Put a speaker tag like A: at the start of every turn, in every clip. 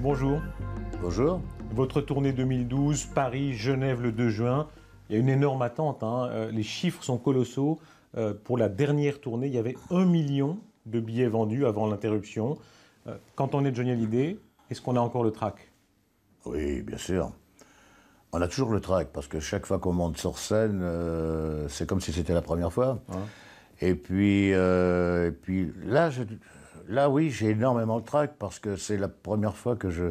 A: bonjour. Bonjour. Votre tournée 2012, Paris, Genève le 2 juin. Il y a une énorme attente. Hein. Euh, les chiffres sont colossaux. Euh, pour la dernière tournée, il y avait un million de billets vendus avant l'interruption. Euh, quand on est Johnny Hallyday, est-ce qu'on a encore le trac
B: Oui, bien sûr. On a toujours le trac, parce que chaque fois qu'on monte sur scène, c'est comme si c'était la première fois. Et puis, et puis là, je, là, oui, j'ai énormément de trac parce que c'est la première fois que je,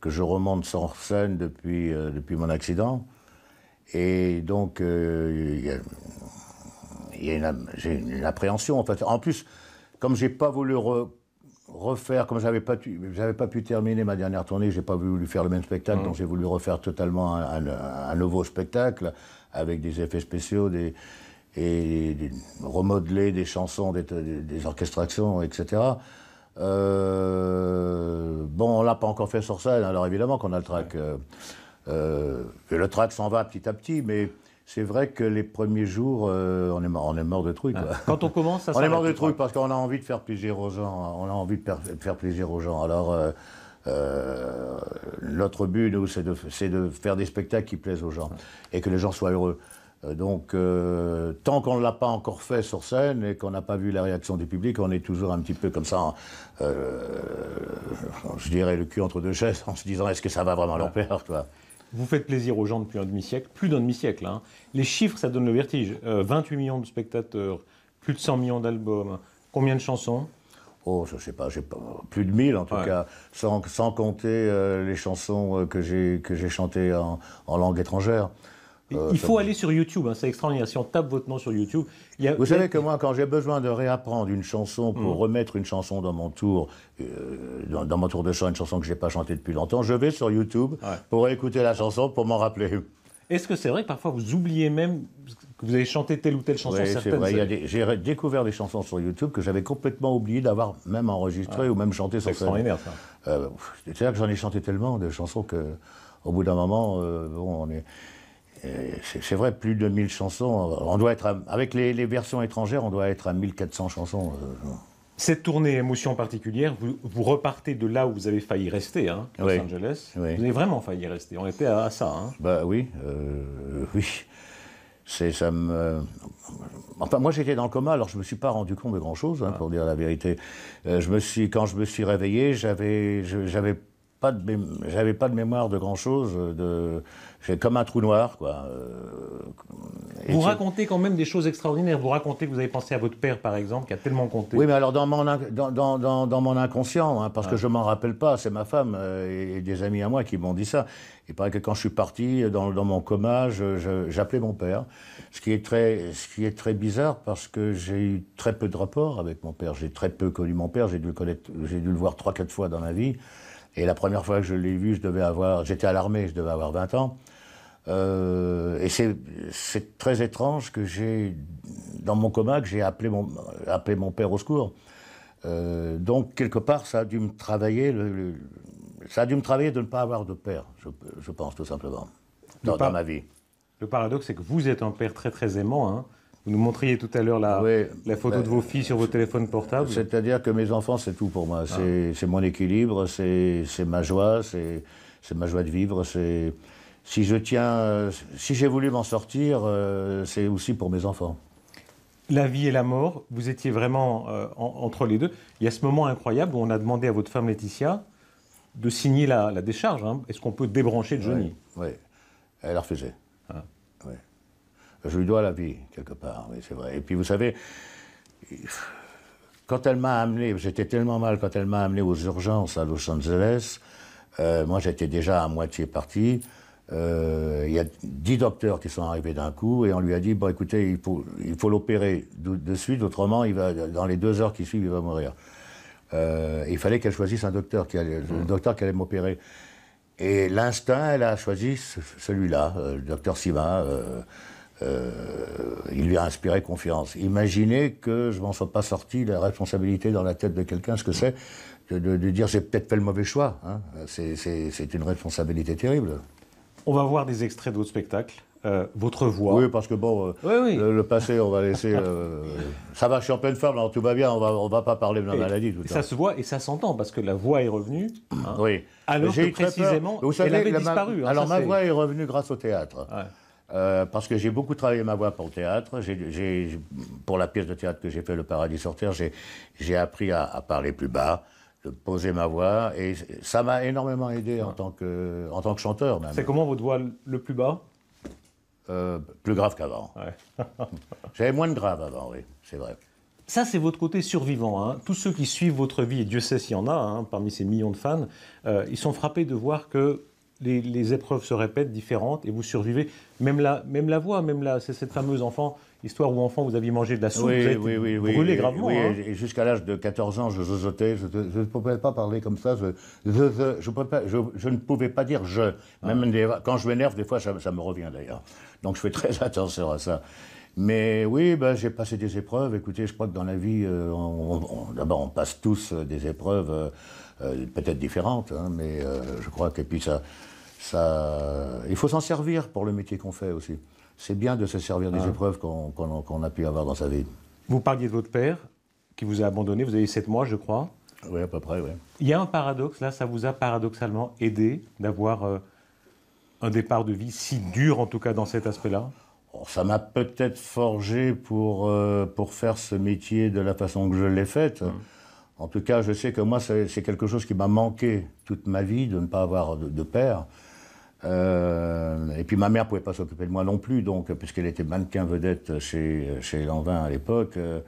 B: que je remonte sans scène depuis, euh, depuis mon accident. Et donc, j'ai une appréhension. En, fait. en plus, comme j'ai pas voulu refaire, comme j'avais pas, pas pu terminer ma dernière tournée, je j'ai pas voulu faire le même spectacle, mmh. donc j'ai voulu refaire totalement un, nouveau spectacle avec des effets spéciaux, des, et remodeler des chansons, des, orchestrations, etc. Euh, bon, on l'a pas encore fait sur scène, alors évidemment qu'on a le track. Euh, euh, le track s'en va petit à petit, mais c'est vrai que les premiers jours, on, est mort, on est mort de trucs. Quand
A: on commence, ça On est mort de trucs
B: parce qu'on a envie de faire plaisir aux gens. On a envie de, faire plaisir aux gens. Alors, notre but, nous, c'est de, de, faire des spectacles qui plaisent aux gens et que les gens soient heureux. Euh, donc, euh, tant qu'on ne l'a pas encore fait sur scène et qu'on n'a pas vu la réaction du public, on est toujours un petit peu comme ça, hein. euh, je dirais le cul entre deux chaises, en se disant est-ce que ça va vraiment leur
A: Vous faites plaisir aux gens depuis un demi-siècle, plus d'un demi-siècle. Hein. Les chiffres, ça donne le vertige. 28 millions de spectateurs, plus de 100 millions d'albums, combien de chansons
B: Oh, je ne sais pas, j'ai plus de 1000 en tout cas, sans, compter les chansons que j'ai chantées en langue étrangère. Euh, il faut
A: aller sur YouTube, hein, c'est extraordinaire. Si on tape votre nom sur YouTube, il y a... Vous savez que moi, quand j'ai besoin de
B: réapprendre une chanson pour hmm. remettre une chanson dans mon tour, euh, dans, mon tour de chant, une chanson que je n'ai pas chantée depuis longtemps, je vais sur YouTube pour écouter la chanson, pour m'en rappeler.
A: Est-ce que c'est vrai que parfois vous oubliez même que vous avez chanté telle ou telle chanson oui, c'est vrai.
B: J'ai découvert des chansons sur YouTube que j'avais complètement oublié d'avoir même enregistrées ou même chantées sur extraordinaire, ça. Euh, c'est-à-dire que j'en ai chanté tellement de chansons qu'au bout d'un moment, bon, on est... Euh, c'est vrai, plus de 1000
A: chansons. On doit être avec les, versions étrangères, on doit être à 1400 chansons. Euh, Cette tournée émotion particulière, vous, repartez de là où vous avez failli rester, hein, Los Angeles. Vous avez vraiment failli rester. On était à, ça. Hein.
B: Bah oui, euh, oui. C'est ça me. Enfin, moi j'étais dans le coma, alors je me suis pas rendu compte de grand chose, hein, ah. pour dire la vérité. je me suis, quand je me suis réveillé, j'avais, j'avais j'avais pas de mémoire de grand chose. Euh, de, j'ai comme un trou noir, quoi. Euh,
A: vous racontez quand même des choses extraordinaires. Vous racontez que vous avez pensé à votre père, par exemple, qui a tellement compté. Oui, mais alors
B: dans mon, dans, dans, dans, mon inconscient, hein, parce que je m'en rappelle pas, c'est ma femme euh, et, des amis à moi qui m'ont dit ça. Il paraît que quand je suis parti dans, mon coma, j'appelais mon père, ce qui est très, ce qui est très bizarre parce que j'ai eu très peu de rapport avec mon père. J'ai très peu connu mon père. J'ai dû le connaître, j'ai dû le voir trois, quatre fois dans ma vie. Et la première fois que je l'ai vu, je devais avoir, j'étais à l'armée, je devais avoir 20 ans. Euh, et c'est très étrange que j'ai, dans mon coma, que j'ai appelé mon, appelé mon père au secours. Euh, donc quelque part, ça a dû me travailler, ça a dû me travailler de ne pas avoir de père, je, pense tout simplement,
A: dans, dans, ma vie. Le paradoxe, c'est que vous êtes un père très très aimant. Hein vous nous montriez tout à l'heure la, la photo ben, de vos filles sur vos téléphones portables. C'est-à-dire que mes enfants, c'est tout pour moi. Ah.
B: C'est mon équilibre, c'est ma joie, c'est ma joie de vivre. Si je tiens, euh, si j'ai voulu m'en sortir, euh,
A: c'est aussi pour mes enfants. La vie et la mort, vous étiez vraiment euh, entre les deux. Il y a ce moment incroyable où on a demandé à votre femme Laetitia de signer la, décharge. Hein. Est-ce qu'on peut débrancher Johnny
B: Oui, elle a refusé. Ah. Oui. Je lui dois la vie, quelque part, mais c'est vrai. Et puis, vous savez, quand elle m'a amené, j'étais tellement mal, quand elle m'a amené aux urgences à Los Angeles, euh, moi, j'étais déjà à moitié parti. Euh, il y a dix docteurs qui sont arrivés d'un coup et on lui a dit, bon, écoutez, il faut, il faut l'opérer de, suite, autrement, il va, dans les deux heures qui suivent, il va mourir. Euh, il fallait qu'elle choisisse un docteur, qui allait, le mm. docteur qui allait m'opérer. Et l'instinct, elle a choisi celui-là, le docteur Sima. Euh, il lui a inspiré confiance. Imaginez que je m'en sois pas sorti, la responsabilité dans la tête de quelqu'un, ce que c'est, de, dire j'ai peut-être fait le mauvais choix. Hein. C'est une responsabilité terrible. On va voir des extraits de votre spectacle. Euh, votre voix. Oui, parce que bon, euh, Le, passé, on va laisser. ça va, je suis en pleine forme, alors tout va bien, on va, va pas parler de la maladie. Tout ça se
A: voit et ça s'entend, parce que la voix est revenue.
B: Hein, oui. Alors que précisément, vous savez, elle avait disparu. Hein, alors ma voix est revenue grâce au théâtre. Ouais. Euh, parce que j'ai beaucoup travaillé ma voix pour le théâtre. pour la pièce de théâtre que j'ai fait, Le Paradis sur Terre, j'ai appris à, parler plus bas, de poser ma voix. Et ça m'a énormément aidé en tant que, en tant que chanteur. C'est comment votre
A: voix le plus bas
B: euh, Plus grave qu'avant.
A: J'avais moins de grave avant, oui, c'est vrai. Ça, c'est votre côté survivant. Hein. Tous ceux qui suivent votre vie, et Dieu sait s'il y en a hein, parmi ces millions de fans, euh, ils sont frappés de voir que les, épreuves se répètent, différentes, et vous survivez. Même la, même la voix, même la, c'est cette fameuse enfant, histoire où enfant vous aviez mangé de la soupe, oui, vous oui, gravement. Oui, hein. et jusqu'à l'âge de 14
B: ans, je zozotais, je ne pouvais pas parler comme ça, je, je, ne pouvais pas dire je. Même ah. quand je m'énerve, des fois, ça, me revient d'ailleurs. Donc je fais très attention à ça. Mais oui, ben, j'ai passé des épreuves. Écoutez, je crois que dans la vie, euh, d'abord, on passe tous euh, des épreuves euh, peut-être différentes, hein, mais je crois que puis ça, il faut s'en servir pour le métier qu'on fait aussi. C'est bien de se servir
A: des ah. épreuves qu'on a pu avoir dans sa vie. Vous parliez de votre père, qui vous a abandonné, vous avez 7 mois, je crois. Oui, à peu près, oui. Il y a un paradoxe, là, ça vous a paradoxalement aidé d'avoir euh, un départ de vie si dur, en tout cas dans cet aspect-là oh, ça m'a
B: peut-être forgé pour, euh, pour faire ce métier de la façon que je l'ai faite. Mmh. En tout cas, je sais que moi, c'est quelque chose qui m'a manqué toute ma vie, de ne pas avoir de père. Euh, et puis ma mère pouvait pas s'occuper de moi non plus, donc puisqu'elle était mannequin vedette chez, chez Lanvin à l'époque. Euh,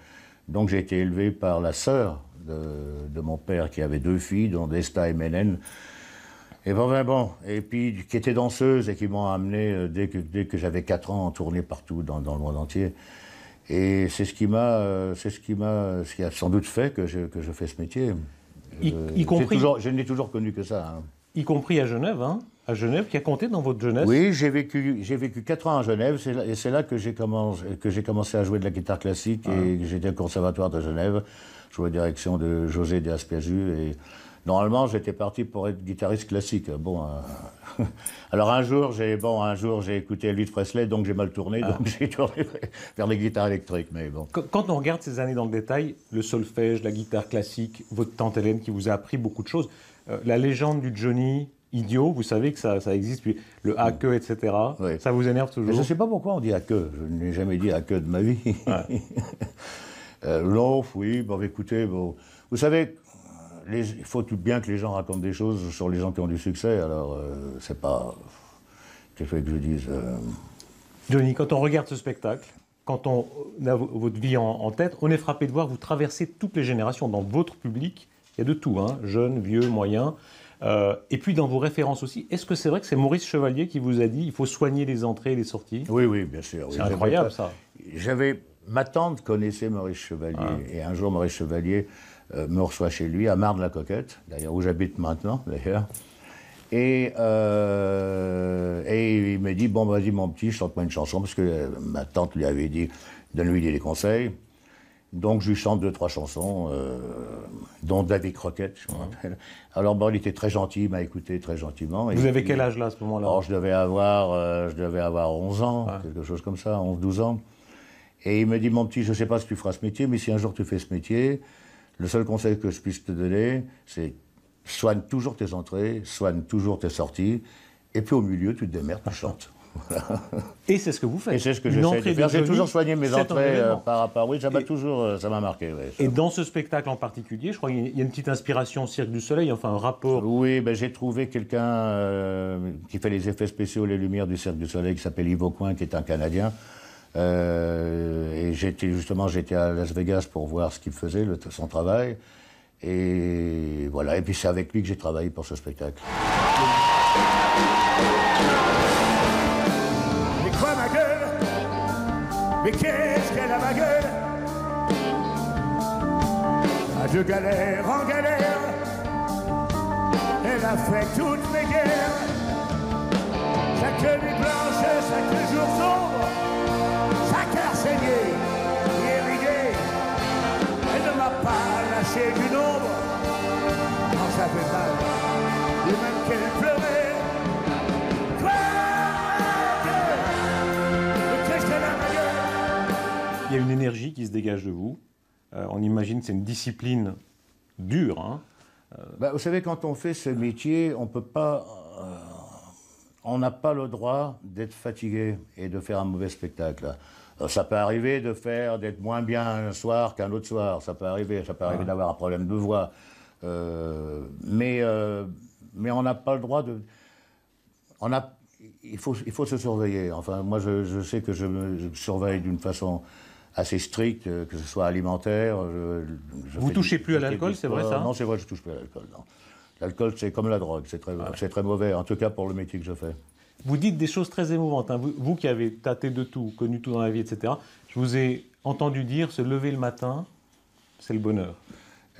B: donc j'ai été élevé par la sœur de, de, mon père qui avait deux filles, dont Desta et Mélène. Et ben bon, et puis qui était danseuse et qui m'ont amené euh, dès que, dès que j'avais 4 ans en tournée partout dans, le monde entier. Et c'est ce qui m'a, c'est ce qui m'a, ce qui a sans doute fait que je, que je fais ce métier. Y, compris. Toujours, je n'ai toujours connu que ça. Hein.
A: Y compris à Genève, hein à Genève, qui a compté dans votre jeunesse Oui,
B: j'ai vécu, j'ai vécu 4 ans à Genève, et c'est là que j'ai, commencé, commencé à jouer de la guitare classique, et ah. j'étais au conservatoire de Genève, sous la direction de José de et normalement j'étais parti pour être guitariste classique. Bon, euh, alors un jour j'ai bon, un jour j'ai écouté Elvis donc j'ai mal tourné, ah. donc j'ai
A: tourné vers les guitares électriques, mais bon. Quand on regarde ces années dans le détail, le solfège, la guitare classique, votre tante Hélène qui vous a appris beaucoup de choses, euh, la légende du Johnny, idiot, vous savez que ça, ça existe, puis le mm. que etc. Ça vous énerve toujours Je ne sais
B: pas pourquoi on dit que. je n'ai jamais dit que de ma vie. Ouais. L'off, euh, oui, bon écoutez, bon, vous savez, les, il faut tout bien que les gens racontent des choses sur les gens qui ont du succès, alors
A: euh, c'est pas...
B: Qu'est-ce que je dise euh.
A: Johnny, quand on regarde ce spectacle, quand on a votre vie en, tête, on est frappé de voir vous traverser toutes les générations dans votre public. Il y a de tout, hein, jeunes, vieux, moyens. Euh, et puis dans vos références aussi, est-ce que c'est vrai que c'est Maurice Chevalier qui vous a dit il faut soigner les entrées et les sorties Oui, oui, bien sûr. C'est incroyable ça.
B: J'avais ma tante connaissait Maurice Chevalier ah. et un jour Maurice Chevalier euh, me reçoit chez lui à Marne-la-Coquette, d'ailleurs où j'habite maintenant d'ailleurs. Et, euh, et, il me dit, bon, vas-y, mon petit, je chante-moi une chanson, parce que ma tante lui avait dit, donne-lui des conseils. Donc je lui chante deux, trois chansons, euh, dont David Croquette, je me rappelle. Alors bon, il était très gentil, il m'a écouté très gentiment. Vous avez quel âge là à ce moment-là Alors je devais avoir, euh, je devais avoir 11 ans, quelque chose comme ça, 11, 12 ans. Et il me dit, mon petit, je ne sais pas si tu feras ce métier, mais si un jour tu fais ce métier, le seul conseil que je puisse te donner, c'est soigne toujours tes entrées, soigne toujours tes sorties, et puis au milieu, tu te démerdes, tu chantes.
A: Et c'est ce que vous faites. Et c'est ce que j'essaie de faire. J'ai toujours soigné mes entrées euh, par rapport. Oui, ça m'a toujours, euh, ça marqué. et dans ce spectacle en particulier, je crois qu'il y a une petite inspiration au Cirque du Soleil, enfin un rapport. Oui, ben, j'ai trouvé quelqu'un
B: euh, qui fait les effets spéciaux, les lumières du Cirque du Soleil, qui s'appelle Yves Aucoin, qui est un Canadien. et j'étais justement, j'étais à Las Vegas pour voir ce qu'il faisait, le, son travail. Et voilà. Et puis c'est avec lui que j'ai travaillé pour ce spectacle. Mais qu'est-ce qu'elle a ma gueule ah, Je galère en galère, elle a fait toutes mes guerres. Chaque nuit blanche, chaque jour sombre, chaque heure qui est irriguée, elle ne m'a pas lâché du nombre quand j'avais mal.
A: énergie qui se dégage de vous. Euh, on imagine que c'est une discipline dure. Hein. Euh, bah, vous savez, quand on fait ce métier, on peut pas,
B: euh, on n'a pas le droit d'être fatigué et de faire un mauvais spectacle. Ça peut arriver de faire d'être moins bien un soir qu'un autre soir. Ça peut arriver. Ça peut arriver d'avoir un problème de voix. mais mais on n'a pas le droit de. On a, il faut, il faut se surveiller. Enfin, moi, je, sais que je je me surveille d'une façon assez strict, euh, que ce soit alimentaire. Je, euh, je Vous touchez plus à l'alcool, c'est vrai ça Non, c'est vrai, je touche plus à l'alcool. L'alcool, c'est comme la drogue, c'est très, ah très mauvais, en tout
A: cas pour le métier que je fais. Vous dites des choses très émouvantes. Hein. Vous, qui avez tâté de tout, connu tout dans la vie, etc. Je vous ai entendu dire se lever le matin, c'est le bonheur.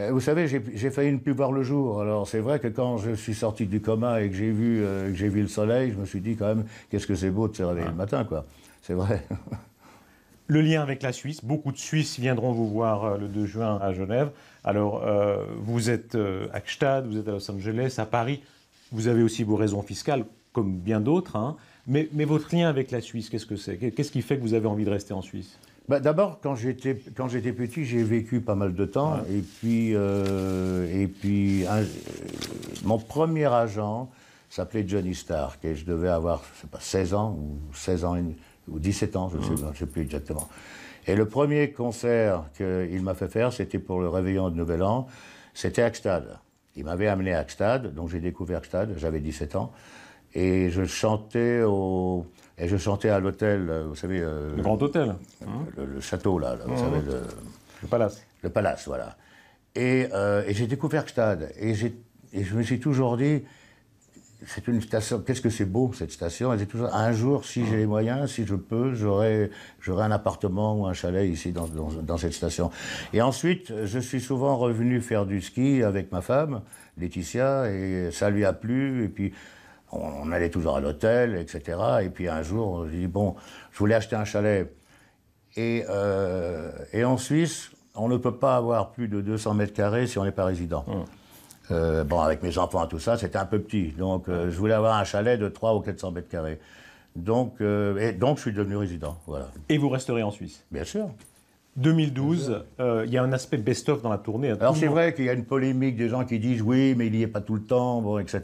B: Euh, vous savez, j'ai failli ne plus voir le jour. Alors c'est vrai que quand je suis sorti du coma et que j'ai vu, que vu le soleil, je me suis dit quand même, qu'est-ce que c'est beau de se lever le ah. matin, quoi. C'est vrai.
A: Le lien avec la Suisse, beaucoup de Suisses viendront vous voir euh, le 2 juin à Genève. Alors, euh, vous êtes euh, à Gstaad, vous êtes à Los Angeles, à Paris. Vous avez aussi vos raisons fiscales, comme bien d'autres. Hein. Mais, votre lien avec la Suisse, qu'est-ce que c'est Qu'est-ce qui fait que vous avez envie de rester en Suisse bah, D'abord, quand j'étais petit, j'ai vécu pas mal de temps. Et puis,
B: et puis mon premier agent s'appelait Johnny Stark. Et je devais avoir je sais pas, 16 ans ou 16 ans, et ou 17 ans, je ne mmh. sais, plus exactement. Et le premier concert qu'il m'a fait faire, c'était pour le réveillon de Nouvel An, c'était à Kstad. Il m'avait amené à Kstad, donc j'ai découvert stade j'avais 17 ans, et je chantais au... Et je chantais à l'hôtel, vous savez... Euh, le grand hôtel hein. le, château, là, vous mmh. savez, le... palace. Le palace, voilà. Et, euh, j'ai découvert Kstad. et, et je me suis toujours dit, c'est une station. Qu'est-ce que c'est beau cette station Elle est toujours un jour, si j'ai les moyens, si je peux, j'aurai j'aurai un appartement ou un chalet ici dans, cette station. Et ensuite, je suis souvent revenu faire du ski avec ma femme, Laetitia, et ça lui a plu. Et puis on, allait toujours à l'hôtel, etc. Et puis un jour, je dit, bon, je voulais acheter un chalet. Et, euh, et en Suisse, on ne peut pas avoir plus de 200 mètres carrés si on n'est pas résident. Hum. Euh, bon, avec mes enfants, tout ça, c'était un peu petit. Donc, euh, je voulais avoir un chalet de 3 ou 400 mètres carrés. Donc, euh, et donc, je suis devenu résident. Voilà. Et vous resterez en Suisse Bien sûr. 2012, il y a un aspect best-of dans la tournée. Hein. Alors, c'est vrai qu'il y a une polémique des gens qui disent oui, mais il n'y est pas tout le temps, etc.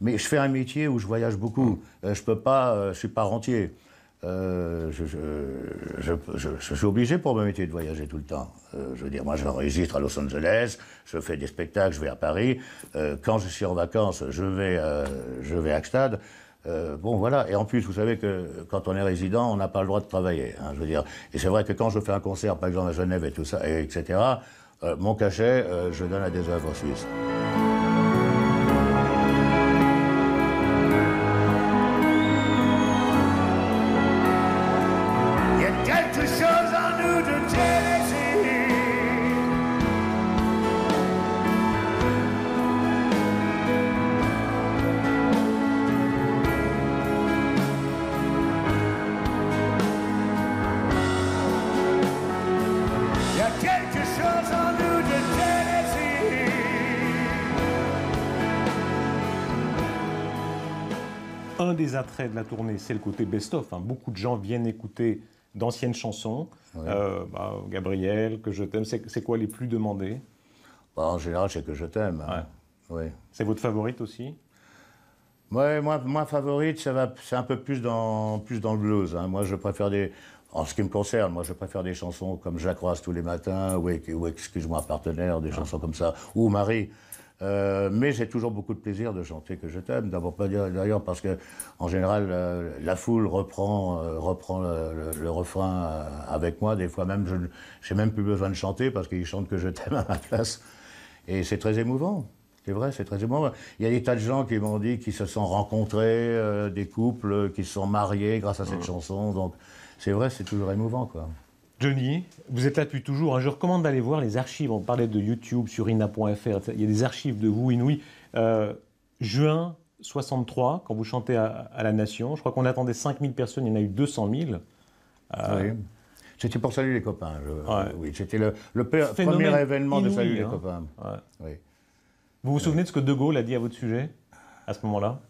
B: Mais je fais un métier où je voyage beaucoup. Mmh. je ne peux pas, je ne suis pas rentier. Euh, je, suis obligé pour mon métier de voyager tout le temps. Euh, je veux dire, moi, j'enregistre à Los Angeles, je fais des spectacles, je vais à Paris. Euh, quand je suis en vacances, je vais, je vais à Stade. bon, voilà. Et en plus, vous savez que quand on est résident, on n'a pas le droit de travailler. Hein, je veux dire. Et c'est vrai que quand je fais un concert, par exemple à Genève et tout ça, etc., mon cachet, je donne à des œuvres suisses.
A: Les attraits de la tournée, c'est le côté best-of. Hein. Beaucoup de gens viennent écouter d'anciennes chansons. Euh, bah, Gabriel, Que je t'aime, c'est quoi les plus demandés bah, En général, c'est Que je t'aime. Hein. Oui. C'est votre favorite aussi Ouais,
B: moi, moi, favorite, c'est un peu plus dans, plus dans le blues. Hein. Moi, je préfère des, en ce qui me concerne, moi, je préfère des chansons comme Jacques tous les matins, ou, Excuse-moi, partenaire, des ah. chansons comme ça, ou Marie. Euh, mais j'ai toujours beaucoup de plaisir de chanter que je t'aime. D'abord, d'ailleurs parce que en général, euh, la foule reprend, euh, reprend le, refrain avec moi. Des fois même, je n'ai même plus besoin de chanter parce qu'ils chantent que je t'aime à ma place. Et c'est très émouvant. C'est vrai, c'est très émouvant. Il y a des tas de gens qui m'ont dit qu'ils se sont rencontrés, des couples qui se sont mariés grâce à cette chanson. Donc, c'est vrai, c'est toujours émouvant,
A: quoi. Johnny, vous êtes là depuis toujours. Hein. Je recommande d'aller voir les archives. On parlait de YouTube sur ina.fr. Il y a des archives de vous, Inouï. Euh, juin 63, quand vous chantez à, La Nation, je crois qu'on attendait 5000 personnes. Il y en a eu 200 000. Euh, c'était pour saluer les copains. Euh, oui, c'était le, premier événement de saluer les hein. copains. Vous vous souvenez de ce que De Gaulle a dit à votre sujet à ce moment-là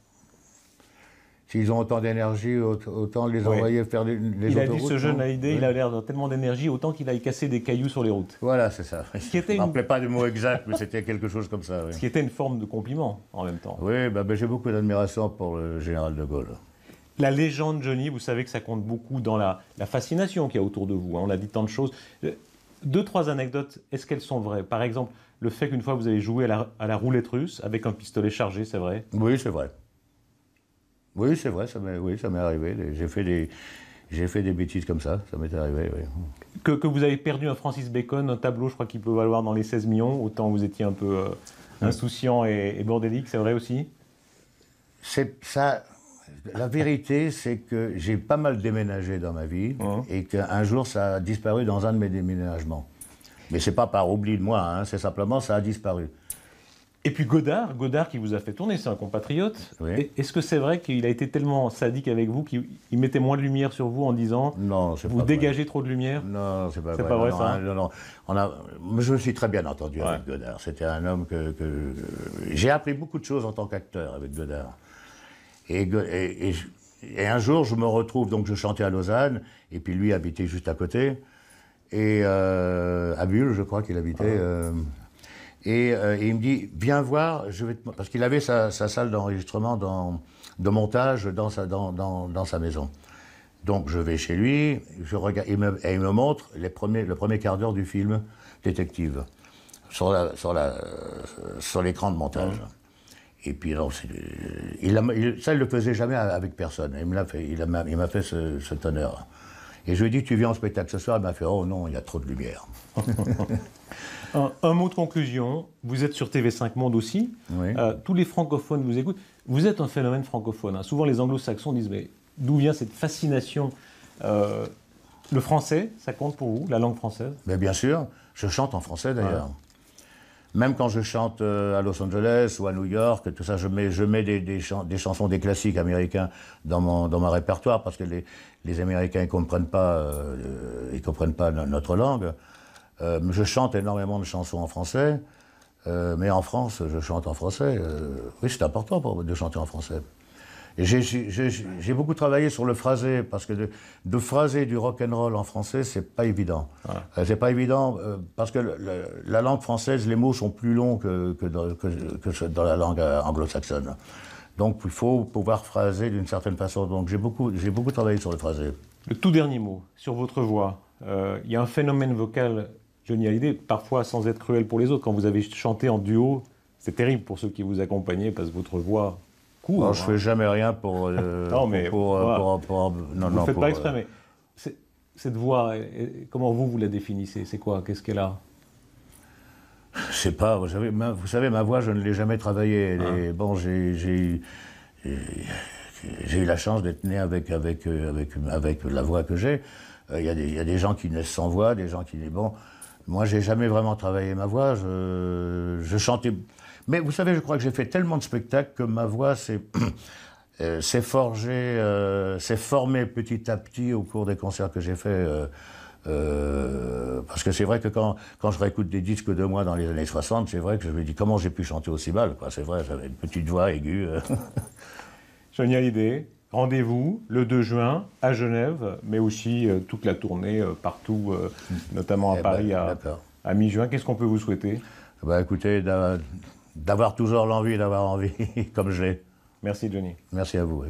A: S'ils ont autant d'énergie, autant les envoyer faire les autoroutes. Il a dit ce jeune a l'idée, il a l'air tellement d'énergie, autant qu'il aille casser des cailloux sur les routes. Voilà, c'est ça. qui Je ne me pas du mot exact, mais c'était quelque chose comme ça. Ce qui était une forme de compliment en même temps. Oui, bah, bah, j'ai beaucoup d'admiration pour le général de Gaulle. La légende Johnny, vous savez que ça compte beaucoup dans la, fascination qu'il y a autour de vous. Hein. On a dit tant de choses. Euh, deux, trois anecdotes, est-ce qu'elles sont vraies Par exemple, le fait qu'une fois vous avez joué à la roulette russe avec un pistolet chargé, c'est vrai Oui, c'est vrai.
B: Oui, c'est vrai, ça m'est oui, arrivé. J'ai fait, des, fait des bêtises comme ça, ça m'est arrivé, oui.
A: Que, que, vous avez perdu un Francis Bacon, un tableau, je crois qu'il peut valoir dans les 16 millions, autant vous étiez un peu euh, insouciant et, bordélique, c'est vrai aussi C'est
B: ça. La vérité, c'est que j'ai pas mal déménagé dans ma vie et qu'un jour, ça a disparu dans un de mes déménagements. Mais c'est pas par oubli de moi, hein, c'est simplement ça a
A: disparu. Et puis Godard, Godard qui vous a fait tourner, c'est un compatriote. Est-ce que c'est vrai qu'il a été tellement sadique avec vous qu'il mettait moins de lumière sur vous en disant non, vous dégagez trop de lumière Non, c'est pas, vrai. pas vrai. ça. Hein, hein non, non, On a, je me suis très bien entendu avec Godard.
B: C'était un homme que, j'ai appris beaucoup de choses en tant qu'acteur avec Godard. Et, et, un jour, je me retrouve donc je chantais à Lausanne et puis lui habitait juste à côté. Et euh, à Bulle, je crois qu'il habitait. Euh, euh, et, il me dit viens voir, je parce qu'il avait sa, salle d'enregistrement de montage dans sa, dans, sa maison. Donc je vais chez lui, je regarde, et il me montre les premiers, le premier quart d'heure du film Détective sur euh, sur l'écran de montage. Et puis non, il, il ça le faisait jamais avec personne. Il il m'a fait ce, cet honneur. Et je lui ai dit, tu viens en spectacle ce soir Il m'a fait, oh non, il y a trop de lumière.
A: un, mot de conclusion. Vous êtes sur TV5 Monde aussi. Euh, tous les francophones vous écoutent. Vous êtes un phénomène francophone. Hein. Souvent, les anglo-saxons disent, mais d'où vient cette fascination euh, Le français, ça compte pour vous, la langue française mais Bien sûr. Je chante en français d'ailleurs.
B: Même quand je chante euh, à Los Angeles ou à New York, tout ça, je mets, des, chansons, des classiques américains dans mon, répertoire parce que les, Américains ne comprennent pas, euh, comprennent pas notre langue. Euh, je chante énormément de chansons en français, mais en France, je chante en français. oui, c'est important de chanter en français. J'ai beaucoup travaillé sur le phrasé, parce que de, de phraser du rock and roll en français, c'est pas évident. Euh, c'est pas évident, euh, parce que la langue française, les mots sont plus longs que, dans, la langue euh, anglo-saxonne. Donc il faut pouvoir
A: phraser d'une certaine façon. Donc j'ai beaucoup, beaucoup travaillé sur le phrasé. Le tout dernier mot, sur votre voix. Il y a un phénomène vocal, Johnny Hallyday, parfois sans être cruel pour les autres, quand vous avez chanté en duo, c'est terrible pour ceux qui vous accompagnaient parce que votre voix Oh, je ne hein. je fais jamais rien pour. non, mais. vous ne faites pas euh, exprès. Mais Cette voix, comment vous, vous la définissez C'est quoi Qu'est-ce qu'elle a Je ne sais pas.
B: Vous savez, ma, vous savez, ma voix, je ne l'ai jamais travaillée. Ah. bon, j'ai. J'ai eu la chance d'être né avec, avec, euh, avec, avec la voix que j'ai. Euh, il y, a des gens qui naissent sans voix, des gens qui naissent. Bon, moi, j'ai jamais vraiment travaillé ma voix. Je, je chantais. Mais vous savez, je crois que j'ai fait tellement de spectacles que ma voix s'est euh, forgée, euh, s'est formée petit à petit au cours des concerts que j'ai faits. Euh, parce que c'est vrai que quand, je réécoute des disques de moi dans les années 60, c'est
A: vrai que je me dis comment j'ai pu chanter aussi mal. C'est vrai, j'avais une petite voix aiguë. Sonia idée. Rendez-vous le 2 juin à Genève, mais aussi toute la tournée partout, mm. notamment à eh Paris ben, à, à mi-juin. Qu'est-ce qu'on peut vous souhaiter bah,
B: Écoutez, D'avoir toujours l'envie, d'avoir envie, comme je l'ai. Merci Johnny. Merci à vous.